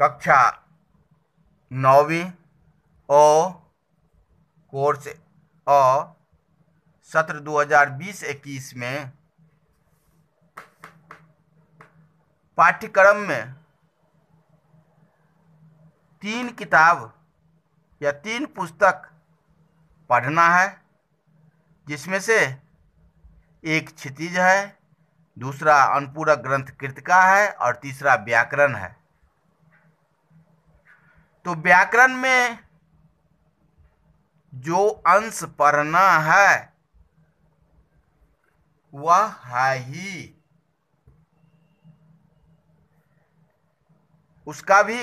कक्षा नौवीं ओ कोर्स अ सत्र 2020-21 में पाठ्यक्रम में तीन किताब या तीन पुस्तक पढ़ना है जिसमें से एक क्षितिज है दूसरा अनपूरक ग्रंथ कृतिका है और तीसरा व्याकरण है तो व्याकरण में जो अंश पढ़ना है वह है ही उसका भी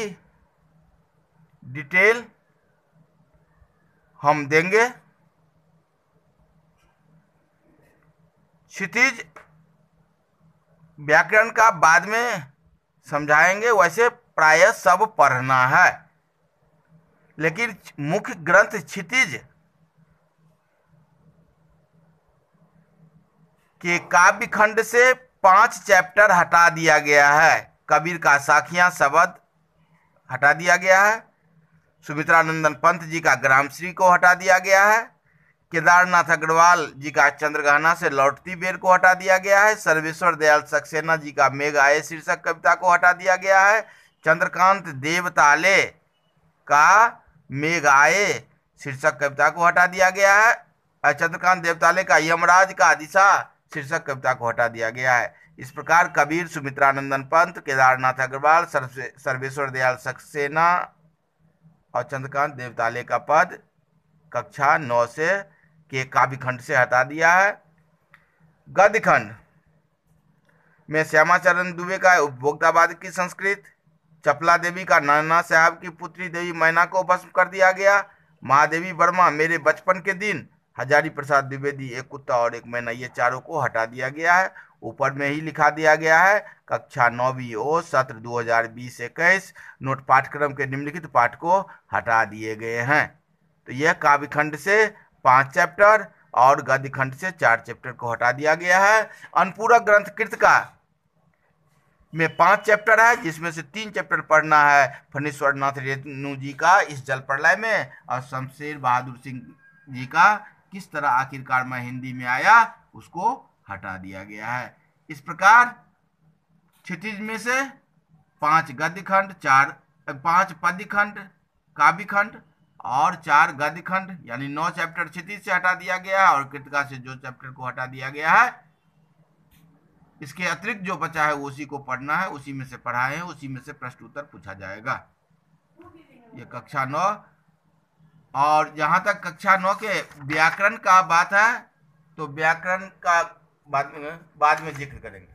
डिटेल हम देंगे क्षितिज व्याकरण का बाद में समझाएंगे वैसे प्राय सब पढ़ना है लेकिन मुख्य ग्रंथ क्षितिज के काव्य खंड से पांच चैप्टर हटा दिया गया है कबीर का साखियां शब्द हटा दिया गया है नंदन पंत जी का ग्राम श्री को हटा दिया गया है केदारनाथ अग्रवाल जी का चंद्रगहना से लौटती बेर को हटा दिया गया है सर्वेश्वर दयाल सक्सेना जी का मेघ आय शीर्षक कविता को हटा दिया गया है चंद्रकांत देवताले का मेघ आए शीर्षक कविता को हटा दिया गया है चंद्रकांत देवताले का यमराज का दिशा शीर्षक कविता को हटा दिया गया है इस प्रकार कबीर सुमित्रानंदन पंत केदारनाथ अग्रवाल सर्वेश्वर दयाल सक्सेना और चंद्रकांत देवताले का पद कक्षा नौ से के काव्य खंड से हटा दिया है गद्य खंड में श्यामाचरण दुबे का उपभोक्तावाद की संस्कृत चपला देवी का नाना साहब की पुत्री देवी मैना को भस्म कर दिया गया महादेवी वर्मा मेरे बचपन के दिन हजारी प्रसाद द्विवेदी एक कुत्ता और एक मैना ये चारों को हटा दिया गया है ऊपर में ही लिखा दिया गया है कक्षा नौवीं ओ सत्र 2020 इक्कीस नोट पाठ्यक्रम के निम्नलिखित पाठ को हटा दिए गए हैं तो यह काव्यखंड से पाँच चैप्टर और गद्यखंड से चार चैप्टर को हटा दिया गया है अनपूरक ग्रंथ कृत का में पांच चैप्टर है जिसमें से तीन चैप्टर पढ़ना है नाथ रेणु जी का इस जल प्रलय में और शमशेर बहादुर सिंह जी का किस तरह आखिरकार में हिंदी में आया उसको हटा दिया गया है इस प्रकार क्षितिज में से पांच गद्य खंड चार पांच पद्य खंड काव्य खंड और चार गद्य खंड यानी नौ चैप्टर क्षितिज से हटा दिया गया है और कृतिका से जो चैप्टर को हटा दिया गया है इसके अतिरिक्त जो बचा है उसी को पढ़ना है उसी में से पढ़ाए हैं उसी में से प्रश्न उत्तर पूछा जाएगा ये कक्षा नौ और जहां तक कक्षा नौ के व्याकरण का बात है तो व्याकरण का बाद में बाद में जिक्र करेंगे